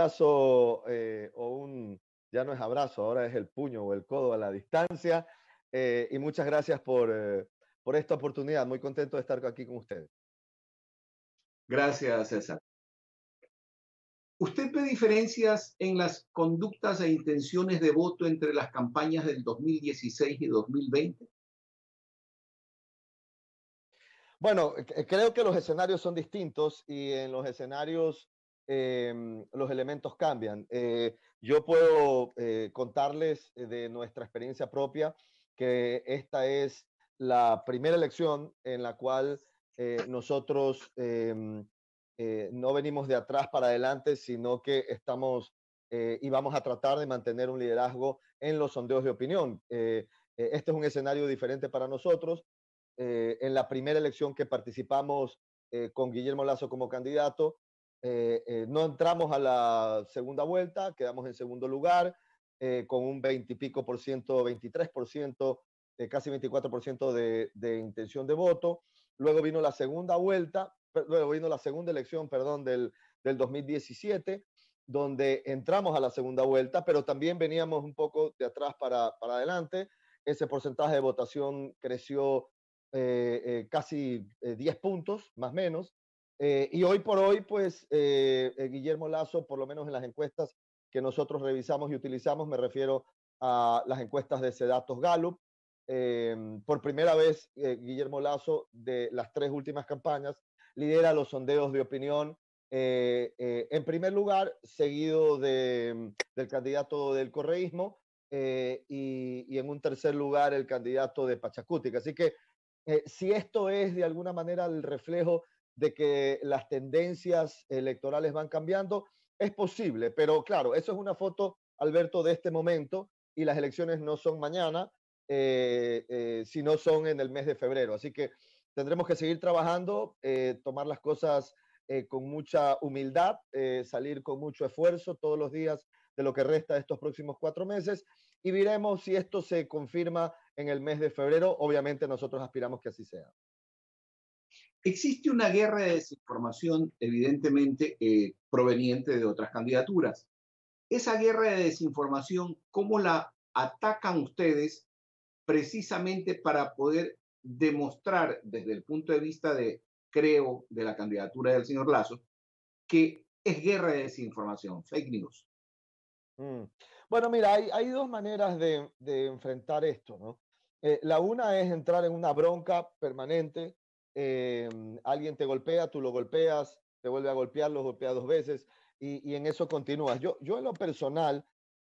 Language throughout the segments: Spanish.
abrazo eh, o un, ya no es abrazo, ahora es el puño o el codo a la distancia. Eh, y muchas gracias por, eh, por esta oportunidad. Muy contento de estar aquí con ustedes. Gracias, César. ¿Usted ve diferencias en las conductas e intenciones de voto entre las campañas del 2016 y 2020? Bueno, creo que los escenarios son distintos y en los escenarios Em, los elementos cambian. Eh, yo puedo eh, contarles eh, de nuestra experiencia propia que esta es la primera elección en la cual nosotros em, no venimos de atrás para adelante, sino que estamos y vamos a tratar de mantener un liderazgo en los sondeos de opinión. este es un escenario diferente para nosotros. en la primera elección que participamos con Guillermo Lazo como candidato, eh, eh, no entramos a la segunda vuelta, quedamos en segundo lugar eh, con un 20 y pico por ciento, 23 por ciento, casi 24 por ciento de, intención de voto. Luego vino la segunda vuelta, luego vino la segunda elección, perdón, del, 2017, donde entramos a la segunda vuelta, pero también veníamos un poco de atrás para, adelante. Ese porcentaje de votación creció casi 10 puntos, más o menos, eh, y hoy por hoy, pues, eh, eh, Guillermo Lazo, por lo menos en las encuestas que nosotros revisamos y utilizamos, me refiero a las encuestas de Sedatos Gallup, em, por primera vez, Guillermo Lazo, de las tres últimas campañas, lidera los sondeos de opinión en primer lugar, seguido del candidato del correísmo y, en un tercer lugar el candidato de Pachacútica. Así que si esto es de alguna manera el reflejo de que las tendencias electorales van cambiando. Es posible, pero claro, eso es una foto, Alberto, de este momento y las elecciones no son mañana, eh, eh, sino son en el mes de febrero. Así que tendremos que seguir trabajando, eh, tomar las cosas con mucha humildad, salir con mucho esfuerzo todos los días de lo que resta de estos próximos cuatro meses y veremos si esto se confirma en el mes de febrero. Obviamente nosotros aspiramos que así sea. Existe una guerra de desinformación, evidentemente, eh, proveniente de otras candidaturas. Esa guerra de desinformación, ¿cómo la atacan ustedes precisamente para poder demostrar desde el punto de vista de, creo, de la candidatura del señor Lazo, que es guerra de desinformación, fake news? Mm. Bueno, mira, hay, hay dos maneras de, enfrentar esto, ¿no? Eh, la una es entrar en una bronca permanente eh, alguien te golpea, tú lo golpeas, te vuelve a golpear, lo golpea dos veces y, en eso continúas. Yo, yo en lo personal,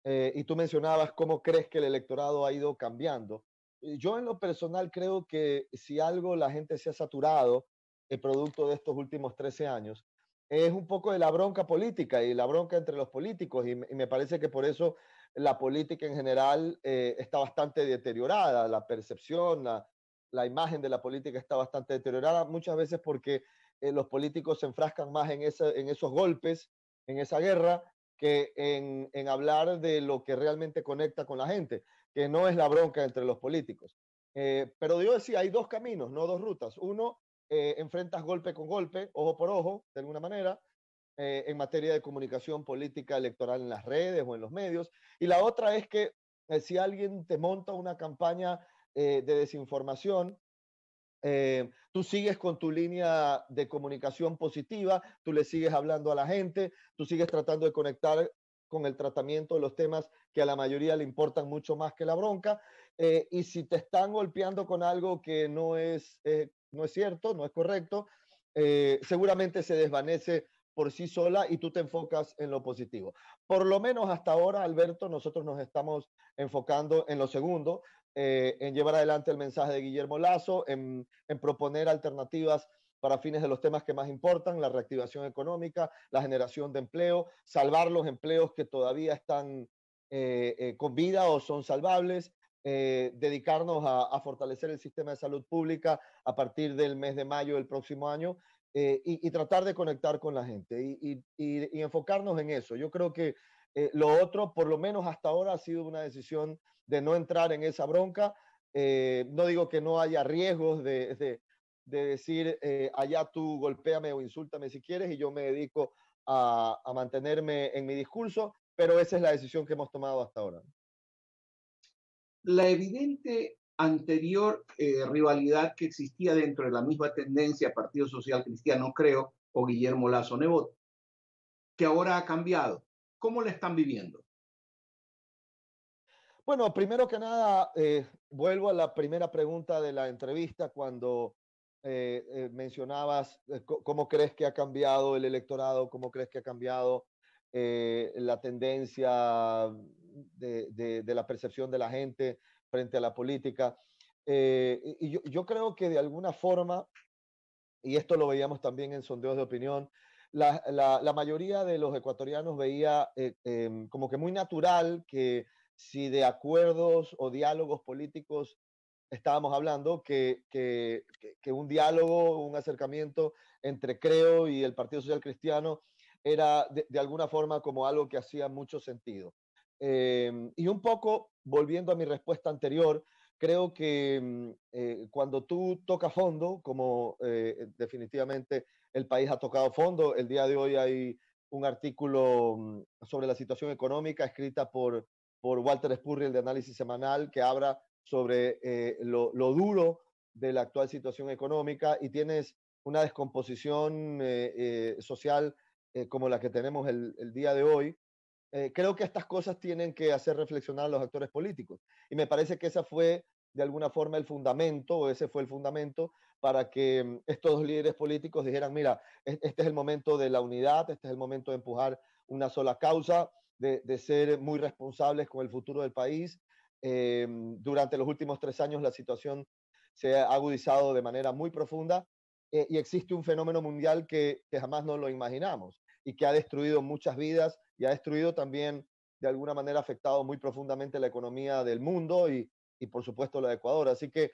eh, y tú mencionabas cómo crees que el electorado ha ido cambiando. Eh, yo en lo personal creo que si algo la gente se ha saturado, el producto de estos últimos 13 años, es un poco de la bronca política y la bronca entre los políticos y, me parece que por eso la política en general está bastante deteriorada, la percepción, la, la imagen de la política está bastante deteriorada, muchas veces porque eh, los políticos se enfrascan más en, ese, en esos golpes, en esa guerra, que en, hablar de lo que realmente conecta con la gente, que no es la bronca entre los políticos. Eh, pero yo decía, hay dos caminos, no dos rutas. Uno, eh, enfrentas golpe con golpe, ojo por ojo, de alguna manera, en materia de comunicación política electoral en las redes o en los medios. Y la otra es que si alguien te monta una campaña eh, de desinformación, eh, tú sigues con tu línea de comunicación positiva, tú le sigues hablando a la gente, tú sigues tratando de conectar con el tratamiento de los temas que a la mayoría le importan mucho más que la bronca. Eh, y si te están golpeando con algo que no es, no es cierto, no es correcto, seguramente se desvanece por sí sola y tú te enfocas en lo positivo. Por lo menos hasta ahora, Alberto, nosotros nos estamos enfocando en lo segundo, eh, en llevar adelante el mensaje de Guillermo Lazo, en, proponer alternativas para fines de los temas que más importan, la reactivación económica, la generación de empleo, salvar los empleos que todavía están eh, eh, con vida o son salvables, dedicarnos a, fortalecer el sistema de salud pública a partir del mes de mayo del próximo año y, tratar de conectar con la gente y, y enfocarnos en eso. Yo creo que eh, lo otro, por lo menos hasta ahora, ha sido una decisión de no entrar en esa bronca. Eh, no digo que no haya riesgos de, de, decir, eh, allá tú golpéame o insultame si quieres, y yo me dedico a, a, mantenerme en mi discurso, pero esa es la decisión que hemos tomado hasta ahora. La evidente anterior rivalidad que existía dentro de la misma tendencia Partido Social Cristiano, creo, o Guillermo Lazo Nebot, que ahora ha cambiado ¿Cómo la están viviendo? Bueno, primero que nada, eh, vuelvo a la primera pregunta de la entrevista cuando eh, eh, mencionabas cómo crees que ha cambiado el electorado, cómo crees que ha cambiado la tendencia de, la percepción de la gente frente a la política. y yo, yo creo que de alguna forma, y esto lo veíamos también en sondeos de opinión, la, mayoría de los ecuatorianos veía eh, em, como que muy natural que si de acuerdos o diálogos políticos estábamos hablando, que, un diálogo, un acercamiento entre Creo y el Partido Social Cristiano era de, alguna forma como algo que hacía mucho sentido. Em, y un poco, volviendo a mi respuesta anterior, Creo que mm, eh, cuando tú tocas fondo, como eh, definitivamente el país ha tocado fondo, el día de hoy hay un artículo mm, sobre la situación económica escrita por, por Walter Spurriel de Análisis Semanal que habla sobre eh, lo, duro de la actual situación económica y tienes una descomposición social como la que tenemos el día de hoy, eh, creo que estas cosas tienen que hacer reflexionar a los actores políticos. Y me parece que esa fue, de alguna forma, el fundamento, o ese fue el fundamento para que mm, estos líderes políticos dijeran, mira, este es el momento de la unidad, este es el momento de empujar una sola causa, de, ser muy responsables con el futuro del país. Eh, mm, durante los últimos tres años la situación se ha agudizado de manera muy profunda eh, y existe un fenómeno mundial que, que jamás nos lo imaginamos y que ha destruido muchas vidas y ha destruido también, de alguna manera, afectado muy profundamente la economía del mundo y, por supuesto, la de Ecuador. Así que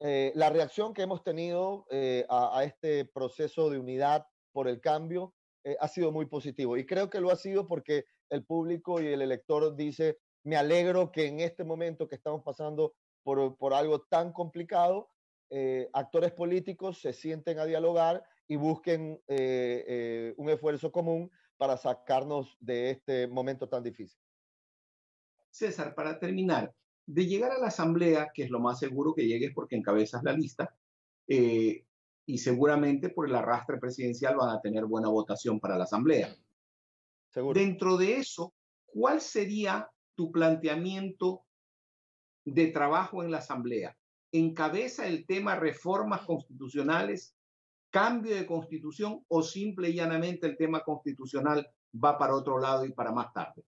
eh, la reacción que hemos tenido eh, a, este proceso de unidad por el cambio eh, ha sido muy positivo y creo que lo ha sido porque el público y el elector dice, me alegro que en este momento que estamos pasando por, por algo tan complicado, actores políticos se sienten a dialogar y busquen eh, eh, un esfuerzo común para sacarnos de este momento tan difícil. César, para terminar, de llegar a la asamblea, que es lo más seguro que llegues porque encabezas la lista, eh, y seguramente por el arrastre presidencial van a tener buena votación para la asamblea. Seguro. Dentro de eso, ¿cuál sería tu planteamiento de trabajo en la asamblea? ¿Encabeza el tema reformas constitucionales cambio de constitución o simple y llanamente el tema constitucional va para otro lado y para más tarde?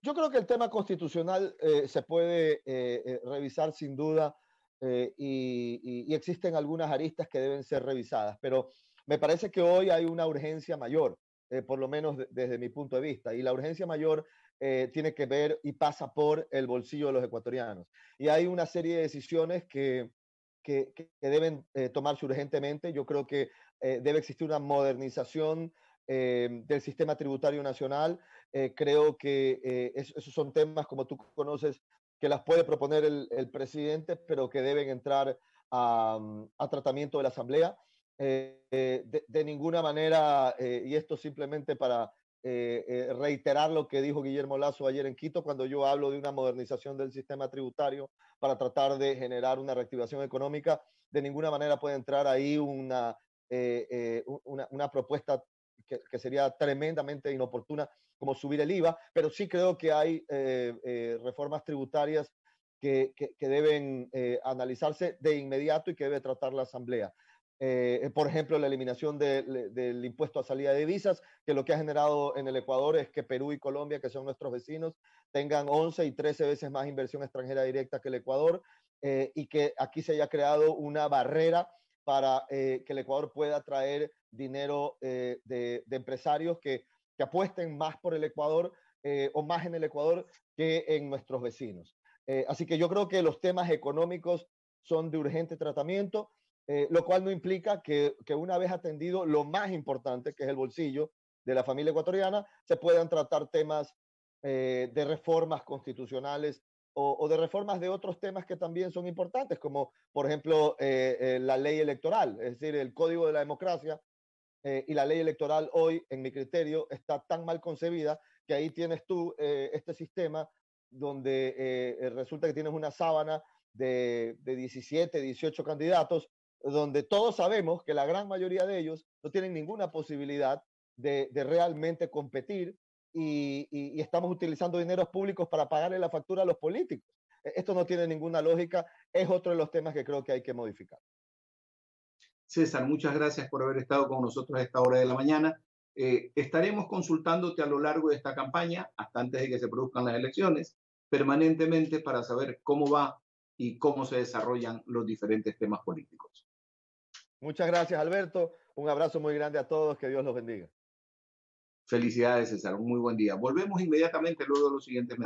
Yo creo que el tema constitucional eh, se puede eh, eh, revisar sin duda y, existen algunas aristas que deben ser revisadas, pero me parece que hoy hay una urgencia mayor, por lo menos desde mi punto de vista, y la urgencia mayor tiene que ver y pasa por el bolsillo de los ecuatorianos. Y hay una serie de decisiones que que, deben eh, tomarse urgentemente. Yo creo que eh, debe existir una modernización eh, del sistema tributario nacional. creo que esos son temas, como tú conoces, que las puede proponer el, presidente, pero que deben entrar a, mm, tratamiento de la Asamblea. de, ninguna manera, y esto simplemente para eh, eh, reiterar lo que dijo Guillermo Lazo ayer en Quito cuando yo hablo de una modernización del sistema tributario para tratar de generar una reactivación económica. De ninguna manera puede entrar ahí una, eh, una, propuesta que, sería tremendamente inoportuna como subir el IVA, pero sí creo que hay reformas tributarias que deben analizarse de inmediato y que debe tratar la Asamblea. Eh, eh, por ejemplo, la eliminación del impuesto a salida de visas, que lo que ha generado en el Ecuador es que Perú y Colombia, que son nuestros vecinos, tengan 11 y 13 veces más inversión extranjera directa que el Ecuador eh, y que aquí se haya creado una barrera para que el Ecuador pueda traer dinero de, empresarios que, que, apuesten más por el Ecuador o más en el Ecuador que en nuestros vecinos. así que yo creo que los temas económicos son de urgente tratamiento eh, lo cual no implica que, una vez atendido lo más importante, que es el bolsillo de la familia ecuatoriana, se puedan tratar temas eh, de reformas constitucionales o, de reformas de otros temas que también son importantes, como por ejemplo eh, la ley electoral, es decir, el código de la democracia y la ley electoral hoy, en mi criterio, está tan mal concebida que ahí tienes tú este sistema donde resulta que tienes una sábana de, de 17, 18 candidatos donde todos sabemos que la gran mayoría de ellos no tienen ninguna posibilidad de, realmente competir y, estamos utilizando dineros públicos para pagarle la factura a los políticos. E, esto no tiene ninguna lógica, es otro de los temas que creo que hay que modificar. César, muchas gracias por haber estado con nosotros a esta hora de la mañana. Eh, estaremos consultándote a lo largo de esta campaña, hasta antes de que se produzcan las elecciones, permanentemente para saber cómo va y cómo se desarrollan los diferentes temas políticos. Muchas gracias, Alberto. Un abrazo muy grande a todos. Que Dios los bendiga. Felicidades, César. Un muy buen día. Volvemos inmediatamente luego de los siguientes mensajes.